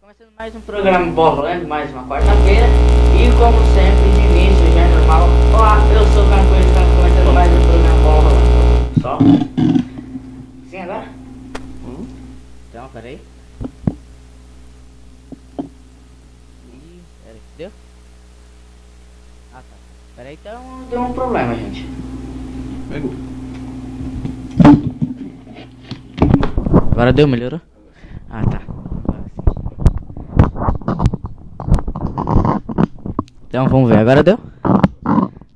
começando mais um programa Bolando, mais uma quarta-feira E como sempre, de início, já é normal Olá, eu sou o Cancun, estamos começando mais um programa Bolando Só? Sim, agora? Hum? Então, peraí Ih, peraí, deu? Ah, tá Peraí, então deu um problema, gente Pegou Agora deu, melhorou? Ah, tá. Então vamos ver, agora deu?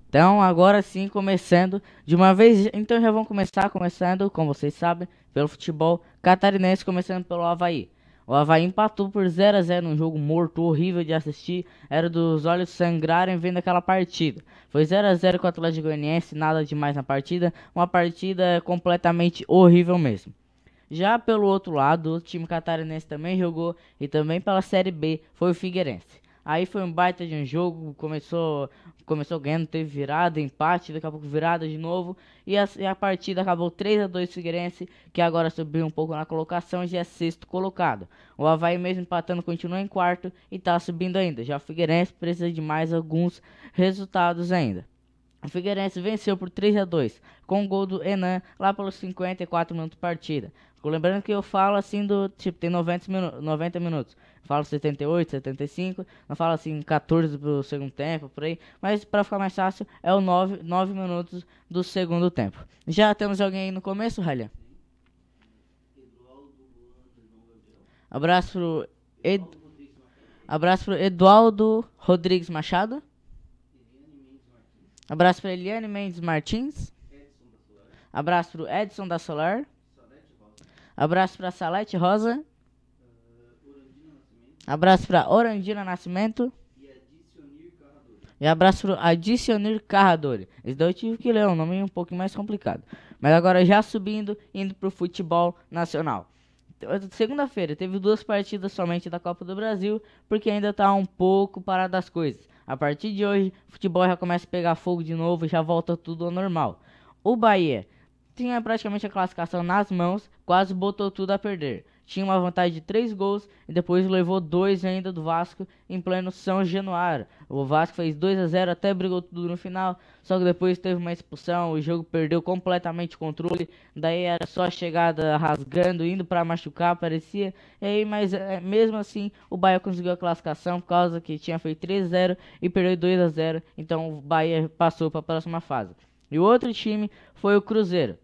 Então agora sim começando de uma vez, então já vamos começar começando, como vocês sabem, pelo futebol catarinense, começando pelo Havaí. O Havaí empatou por 0 a 0 num jogo morto, horrível de assistir, era dos olhos sangrarem vendo aquela partida. Foi 0 a 0 com o Atlético Goianiense, nada demais na partida, uma partida completamente horrível mesmo. Já pelo outro lado, o time catarinense também jogou e também pela Série B foi o Figueirense. Aí foi um baita de um jogo, começou, começou ganhando, teve virada, empate, daqui a pouco virada de novo. E a, e a partida acabou 3 a 2 Figueirense, que agora subiu um pouco na colocação e já é sexto colocado. O Havaí mesmo empatando continua em quarto e está subindo ainda. Já o Figueirense precisa de mais alguns resultados ainda. O Figueirense venceu por 3 a 2 com o gol do Enan lá pelos 54 minutos de partida. Lembrando que eu falo assim do tipo, tem 90, minu 90 minutos falo 78, 75, não falo assim 14 pro segundo tempo, por aí, mas para ficar mais fácil, é o 9, 9 minutos do segundo tempo. Já temos alguém aí no começo, Ralha? Abraço pro Ed... Abraço pro Eduardo Rodrigues Machado. Abraço para Eliane Mendes Martins. Abraço para Edson da Solar. Abraço para Salete Rosa. Abraço para Orandina Nascimento. E abraço pro Adicionir Carradori. Esse daí eu tive que ler, é um nome um pouco mais complicado. Mas agora já subindo, indo pro futebol nacional. Segunda-feira teve duas partidas somente da Copa do Brasil, porque ainda tá um pouco parado as coisas. A partir de hoje, o futebol já começa a pegar fogo de novo e já volta tudo ao normal. O Bahia tinha praticamente a classificação nas mãos, quase botou tudo a perder tinha uma vantagem de três gols e depois levou dois ainda do Vasco em pleno São Januário. O Vasco fez 2 a 0 até brigou tudo no final, só que depois teve uma expulsão, o jogo perdeu completamente o controle, daí era só a chegada rasgando, indo para machucar, parecia. E aí, mas é, mesmo assim, o Bahia conseguiu a classificação por causa que tinha feito 3 a 0 e perdeu 2 a 0, então o Bahia passou para a próxima fase. E o outro time foi o Cruzeiro.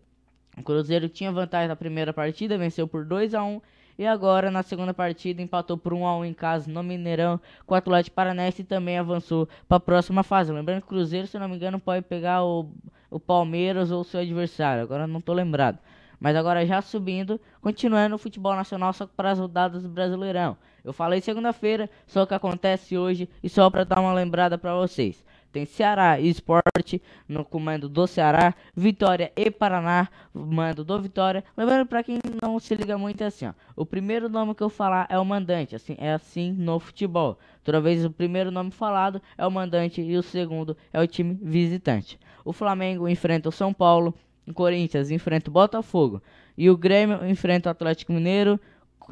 O Cruzeiro tinha vantagem na primeira partida, venceu por 2 a 1 e agora, na segunda partida, empatou por 1 a 1 em casa no Mineirão com o Atlético Paranaense e também avançou para a próxima fase. Lembrando que o Cruzeiro, se não me engano, pode pegar o, o Palmeiras ou o seu adversário. Agora não estou lembrado. Mas agora já subindo, continuando o futebol nacional só para as rodadas do Brasileirão. Eu falei segunda-feira, só que acontece hoje e só para dar uma lembrada para vocês tem Ceará e Esporte no comando do Ceará, Vitória e Paraná, mando do Vitória. Lembrando para quem não se liga muito é assim, ó, o primeiro nome que eu falar é o mandante, assim, é assim no futebol. Toda vez o primeiro nome falado é o mandante e o segundo é o time visitante. O Flamengo enfrenta o São Paulo, o Corinthians enfrenta o Botafogo e o Grêmio enfrenta o Atlético Mineiro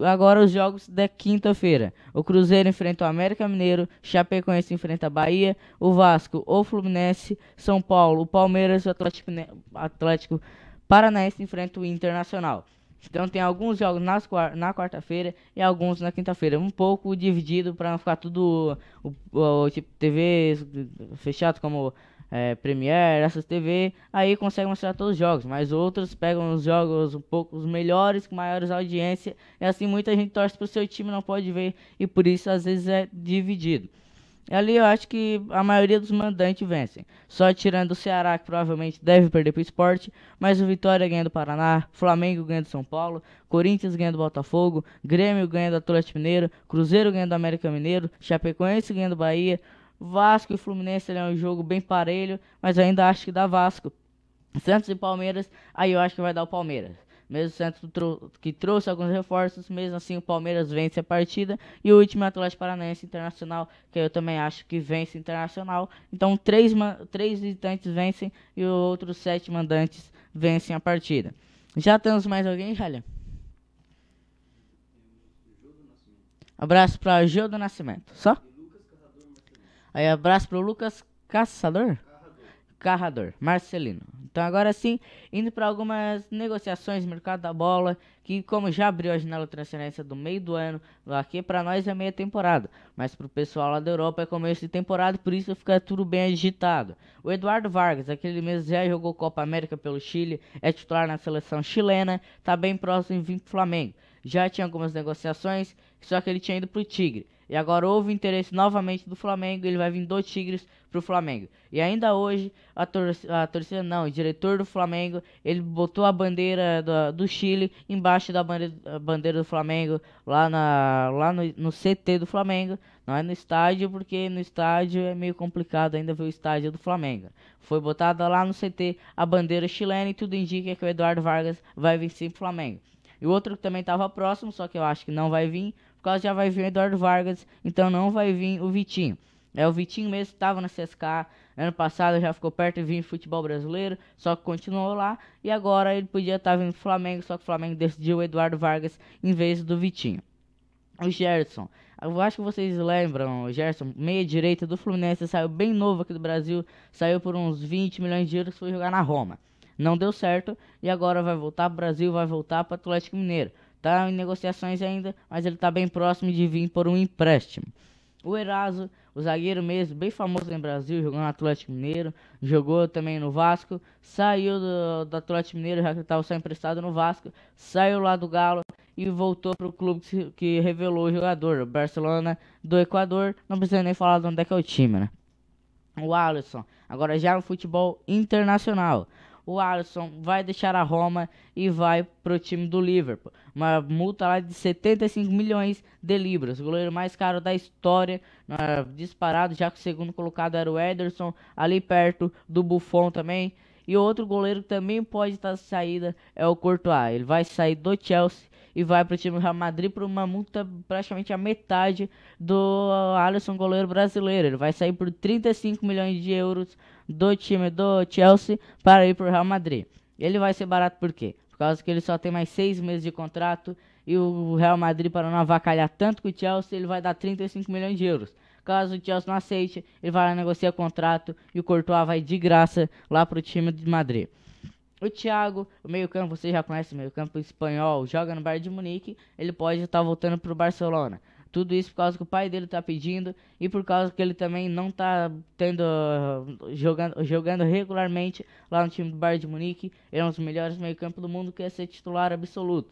agora os jogos da quinta-feira. O Cruzeiro enfrenta o América Mineiro, Chapecoense enfrenta a Bahia, o Vasco, o Fluminense, São Paulo, o Palmeiras, o Atlético, Atlético Paranaense enfrenta o Internacional. Então tem alguns jogos nas, na quarta-feira e alguns na quinta-feira. Um pouco dividido para não ficar tudo o, o, o, tipo TV fechado como é, Premiere, essas TV, aí conseguem mostrar todos os jogos, mas outros pegam os jogos um pouco os melhores, com maiores audiência. e assim muita gente torce pro seu time, não pode ver, e por isso às vezes é dividido. E ali eu acho que a maioria dos mandantes vencem. Só tirando o Ceará, que provavelmente deve perder para o esporte, mas o Vitória ganha do Paraná, Flamengo ganha do São Paulo, Corinthians ganha do Botafogo, Grêmio ganha do Atlético Mineiro, Cruzeiro ganha do América Mineiro, Chapecoense ganha do Bahia, Vasco e Fluminense é um jogo bem parelho, mas ainda acho que dá Vasco. Santos e Palmeiras, aí eu acho que vai dar o Palmeiras. Mesmo o Santos trou que trouxe alguns reforços, mesmo assim o Palmeiras vence a partida. E o último é Atlético Paranaense Internacional, que eu também acho que vence Internacional. Então três, três visitantes vencem e os outros sete mandantes vencem a partida. Já temos mais alguém, Jalha? Abraço para o Gil do Nascimento. Só? Aí abraço pro Lucas Caçador? Carrador, Marcelino. Então agora sim, indo para algumas negociações mercado da bola, que como já abriu a janela de transferência do meio do ano, aqui para nós é meia temporada, mas para o pessoal lá da Europa é começo de temporada, por isso fica tudo bem agitado. O Eduardo Vargas, aquele mesmo já jogou Copa América pelo Chile, é titular na seleção chilena, tá bem próximo em vir pro Flamengo. Já tinha algumas negociações, só que ele tinha ido pro Tigre. E agora houve interesse novamente do Flamengo, ele vai vir do Tigres pro Flamengo. E ainda hoje, a, torcida, a torcida não, o diretor do Flamengo, ele botou a bandeira do, do Chile embaixo da bandeira, do Flamengo, lá, na, lá no, no, CT do Flamengo. Não é no estádio, porque no estádio é meio complicado ainda ver o estádio do Flamengo. Foi botada lá no CT a bandeira chilena e tudo indica que o Eduardo Vargas vai vencer o Flamengo. E o outro que também estava próximo, só que eu acho que não vai vir, causa já vai vir o Eduardo Vargas, então não vai vir o Vitinho. É, o Vitinho mesmo estava na CSK ano passado, já ficou perto de vir futebol brasileiro, só que continuou lá. E agora ele podia estar tá vindo Flamengo, só que o Flamengo decidiu o Eduardo Vargas em vez do Vitinho. O Gerson. Eu acho que vocês lembram, o Gerson, meia-direita do Fluminense, saiu bem novo aqui do Brasil, saiu por uns 20 milhões de euros, foi jogar na Roma. Não deu certo e agora vai voltar para o Brasil, vai voltar para o Atlético Mineiro. Está em negociações ainda, mas ele está bem próximo de vir por um empréstimo. O Eraso, o zagueiro mesmo, bem famoso no Brasil, jogou no Atlético Mineiro, jogou também no Vasco, saiu do, do Atlético Mineiro, já que estava só emprestado no Vasco, saiu lá do Galo e voltou para o clube que, que, revelou o jogador, o Barcelona do Equador. Não precisa nem falar de onde é que é o time, né? O Alisson, agora já no futebol internacional o Alisson vai deixar a Roma e vai pro time do Liverpool. Uma multa lá de 75 milhões de libras, o goleiro mais caro da história, uh, disparado, já que o segundo colocado era o Ederson, ali perto do Buffon também. E outro goleiro que também pode estar tá saída é o Courtois. Ele vai sair do Chelsea e vai para o time do Real Madrid por uma multa praticamente a metade do Alisson, goleiro brasileiro. Ele vai sair por 35 milhões de euros do time do Chelsea para ir para o Real Madrid. Ele vai ser barato por quê? Por causa que ele só tem mais seis meses de contrato e o Real Madrid, para não avacalhar tanto com o Chelsea, ele vai dar 35 milhões de euros. Caso o Chelsea não aceite, ele vai lá negociar contrato e o Courtois vai de graça lá para o time de Madrid. O Thiago, o meio-campo, você já conhece, meio-campo espanhol, joga no Bayern de Munique, ele pode estar tá voltando para o Barcelona. Tudo isso por causa que o pai dele tá pedindo e por causa que ele também não tá tendo jogando, jogando regularmente lá no time do Bayern de Munique. Ele é um dos melhores meio-campo do mundo, quer ser titular absoluto.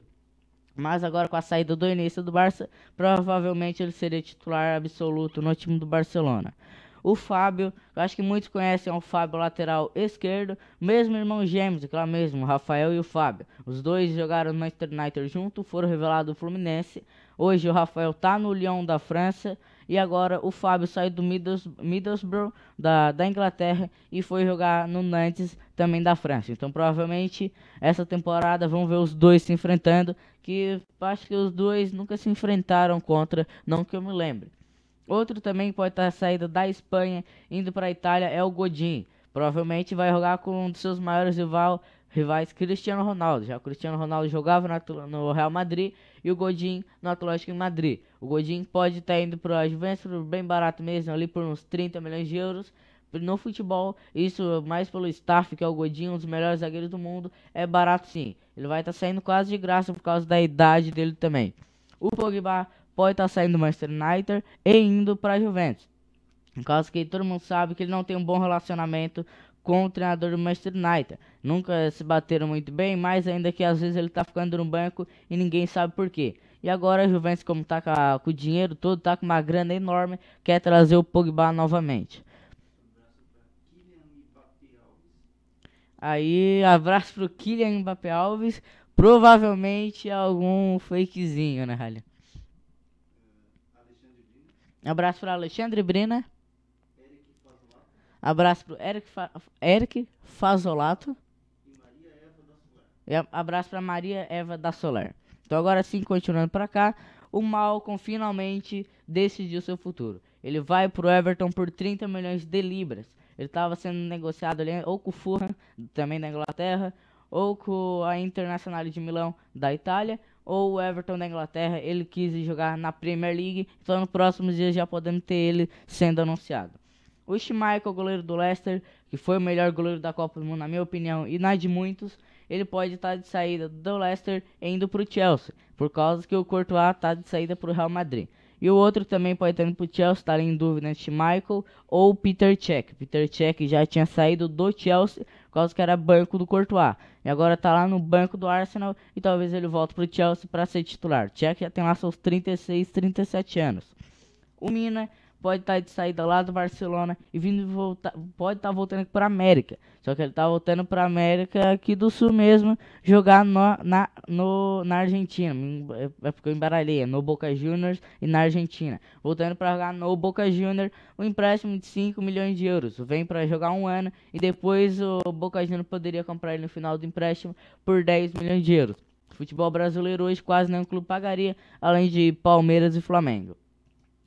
Mas agora com a saída do início do Barça, provavelmente ele seria titular absoluto no time do Barcelona. O Fábio, eu acho que muitos conhecem, é o Fábio lateral esquerdo, mesmo irmão gêmeos, aquela mesmo, o Rafael e o Fábio. Os dois jogaram no Manchester United junto, foram revelados do Fluminense. Hoje o Rafael tá no Lyon da França e agora o Fábio saiu do Middles, Middlesbrough da, da Inglaterra e foi jogar no Nantes também da França. Então provavelmente essa temporada vão ver os dois se enfrentando, que acho que os dois nunca se enfrentaram contra, não que eu me lembre. Outro também pode estar tá da Espanha indo para a Itália é o Godin. Provavelmente vai jogar com um dos seus maiores rival, rivais Cristiano Ronaldo. Já o Cristiano Ronaldo jogava no, no Real Madrid e o Godin no Atlético em Madrid. O Godin pode estar tá indo para a Juventus por bem barato mesmo, ali por uns 30 milhões de euros. No futebol, isso mais pelo staff, que é o Godin, um dos melhores zagueiros do mundo, é barato sim. Ele vai estar tá saindo quase de graça por causa da idade dele também. O Pogba pode estar tá saindo do Manchester United e indo para a Juventus. Por causa que todo mundo sabe que ele não tem um bom relacionamento com o treinador do Manchester United. Nunca se bateram muito bem, mas ainda que às vezes ele tá ficando no banco e ninguém sabe por quê. E agora a Juventus, como tá com, o dinheiro todo, tá com uma grana enorme, quer trazer o Pogba novamente. Aí, abraço pro Kylian Mbappé Alves. Provavelmente algum fakezinho, né, Rally? Abraço para Alexandre Brina. Abraço pro Eric, Fa Eric Fazolato. E abraço para Maria Eva da Solar. Então agora sim, continuando para cá, o Malcolm finalmente decidiu seu futuro. Ele vai pro Everton por 30 milhões de libras. Ele estava sendo negociado ali ou com o Fulham, também da Inglaterra, ou com a Internacional de Milão da Itália, ou o Everton da Inglaterra. Ele quis jogar na Premier League, então nos próximos dias já podemos ter ele sendo anunciado. O Schmeichel, goleiro do Leicester, que foi o melhor goleiro da Copa do Mundo, na minha opinião, e na de muitos, ele pode estar tá de saída do Leicester indo para o Chelsea, por causa que o Courtois está de saída para o Real Madrid. E o outro também pode estar indo para o Chelsea, está em dúvida o Michael ou Peter Cech. Peter Cech já tinha saído do Chelsea, por causa que era banco do Courtois. E agora está lá no banco do Arsenal e talvez ele volte para o Chelsea para ser titular. Cech já tem lá seus 36, 37 anos. O Mina pode estar tá de saída lá do Barcelona e vindo voltar, pode estar tá voltando para América. Só que ele está voltando para América aqui do Sul mesmo, jogar no, na, no, na Argentina. É, é porque eu embaralhei, é no Boca Juniors e na Argentina. Voltando para jogar no Boca Juniors, um empréstimo de 5 milhões de euros. Vem para jogar um ano e depois o Boca Juniors poderia comprar ele no final do empréstimo por 10 milhões de euros. Futebol brasileiro hoje quase nenhum clube pagaria, além de Palmeiras e Flamengo.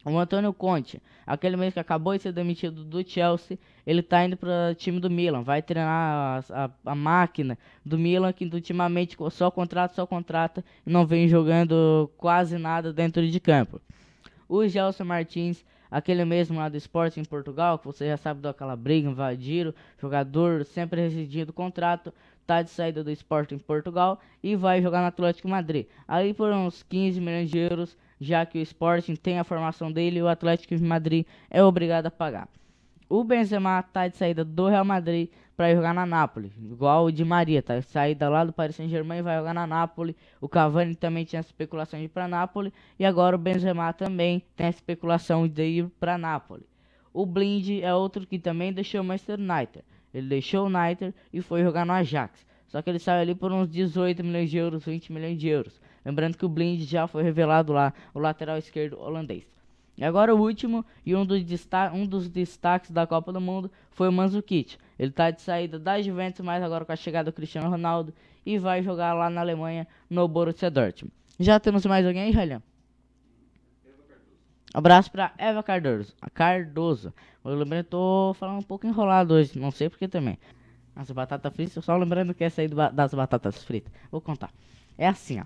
O Antônio Conte, aquele mês que acabou de ser demitido do Chelsea, ele tá indo para o time do Milan, vai treinar a, a, a, máquina do Milan, que ultimamente só contrata, só contrata, e não vem jogando quase nada dentro de campo. O Gelson Martins, aquele mesmo lá do esporte em Portugal, que você já sabe daquela briga, invadiram, jogador sempre residindo contrato, tá de saída do esporte em Portugal e vai jogar no Atlético Madrid. Aí por uns 15 milhões de euros já que o Sporting tem a formação dele e o Atlético de Madrid é obrigado a pagar. O Benzema está de saída do Real Madrid para jogar na Nápoles, igual o Di Maria, tá saindo saída lá do Paris Saint-Germain e vai jogar na Nápoles. O Cavani também tinha especulação de ir para Nápoles e agora o Benzema também tem a especulação de ir para Nápoles. O Blind é outro que também deixou o Manchester United. Ele deixou o United e foi jogar no Ajax. Só que ele saiu ali por uns 18 milhões de euros, 20 milhões de euros. Lembrando que o Blind já foi revelado lá, o lateral esquerdo holandês. E agora o último e um dos, um dos destaques da Copa do Mundo foi o Manzukic. Ele está de saída da Juventus, mas agora com a chegada do Cristiano Ronaldo e vai jogar lá na Alemanha no Borussia Dortmund. Já temos mais alguém aí, Ralian? Abraço para Eva Cardoso. A Cardoso. Eu lembrei, tô falando um pouco enrolado hoje, não sei porque também. As batatas fritas, só lembrando que essa aí das batatas fritas. Vou contar. É assim, ó.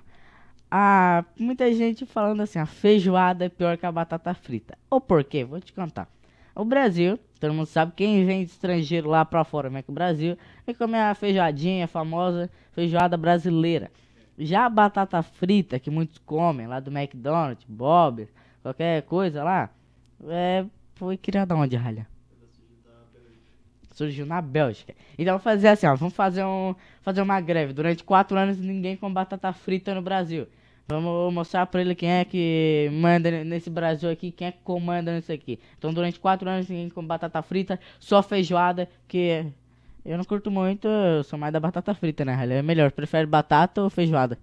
Ah, muita gente falando assim, a feijoada é pior que a batata frita. O porquê? Vou te contar. O Brasil, todo mundo sabe, quem vem de estrangeiro lá pra fora, que o Brasil, e comer a feijoadinha, a famosa feijoada brasileira. Já a batata frita, que muitos comem lá do McDonald's, Bob, qualquer coisa lá, é, foi criada onde, Ralha? surgiu na Bélgica. Então vamos fazer assim, ó, vamos fazer, um, fazer uma greve. Durante quatro anos ninguém com batata frita no Brasil. Vamos mostrar pra ele quem é que manda nesse Brasil aqui, quem é que comanda nisso aqui. Então durante quatro anos ninguém com batata frita, só feijoada, que eu não curto muito, eu sou mais da batata frita, né? É melhor, prefere batata ou feijoada?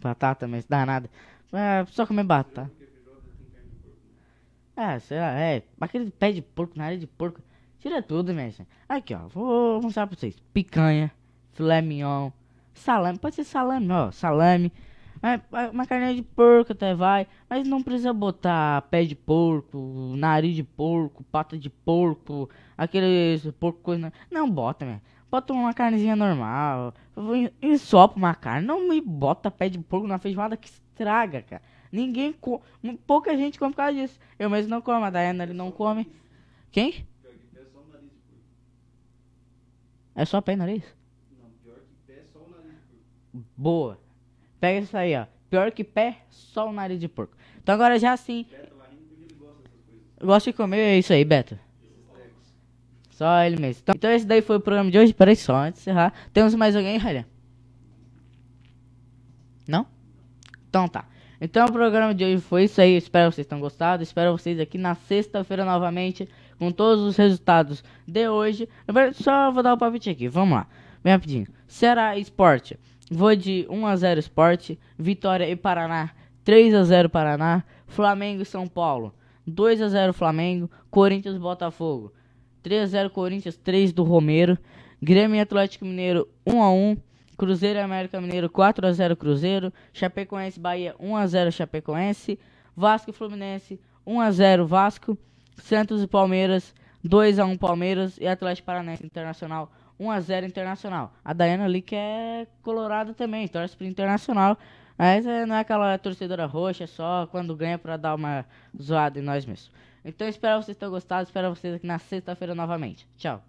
Batata, mas dá nada. É, só comer batata. Ah, sei lá, é. Aquele pé de porco, na área de porco. Tira tudo, mestre. Aqui, ó. Vou mostrar pra vocês. Picanha, filé mignon, salame. Pode ser salame, ó. Salame. É, é, uma carne de porco até vai. Mas não precisa botar pé de porco, nariz de porco, pata de porco, aqueles porco coisa. Não bota, minha. Bota uma carnezinha normal. Ensopa uma carne. Não me bota pé de porco na feijoada que estraga, cara. Ninguém come. Pouca gente come por causa disso. Eu mesmo não como, a Dayana ele não come. Quem? É só pé e nariz? Não, pior que pé, só o nariz Boa. Pega isso aí, ó. Pior que pé, só o nariz de porco. Então agora já assim Beto, gosta de comer é isso aí, Beto. Só ele mesmo. Então, então, esse daí foi o programa de hoje. Peraí, só antes de encerrar. Temos mais alguém, Ralha? Não? Então tá. Então o programa de hoje foi isso aí. Eu espero que vocês tenham gostado. espero vocês aqui na sexta-feira novamente com todos os resultados de hoje. Só vou dar o um palpite aqui. Vamos lá. Bem rapidinho. Será Esporte. Vou de 1 a 0 Esporte. Vitória e Paraná. 3 a 0 Paraná. Flamengo e São Paulo. 2 a 0 Flamengo. Corinthians e Botafogo. 3 a 0 Corinthians, 3 do Romero. Grêmio e Atlético Mineiro 1 a 1. Cruzeiro América Mineiro 4 a 0 Cruzeiro, Chapecoense Bahia 1 a 0 Chapecoense, Vasco e Fluminense 1 a 0 Vasco, Santos e Palmeiras 2 a 1 Palmeiras e Atlético Paranaense Internacional 1 a 0 Internacional. A Dayana ali que é colorada também, torce para Internacional. Mas eh, não é aquela torcedora roxa, só quando ganha para dar uma zoada em nós mesmos. Então espero que vocês tenham gostado, espero vocês aqui na sexta-feira novamente. Tchau.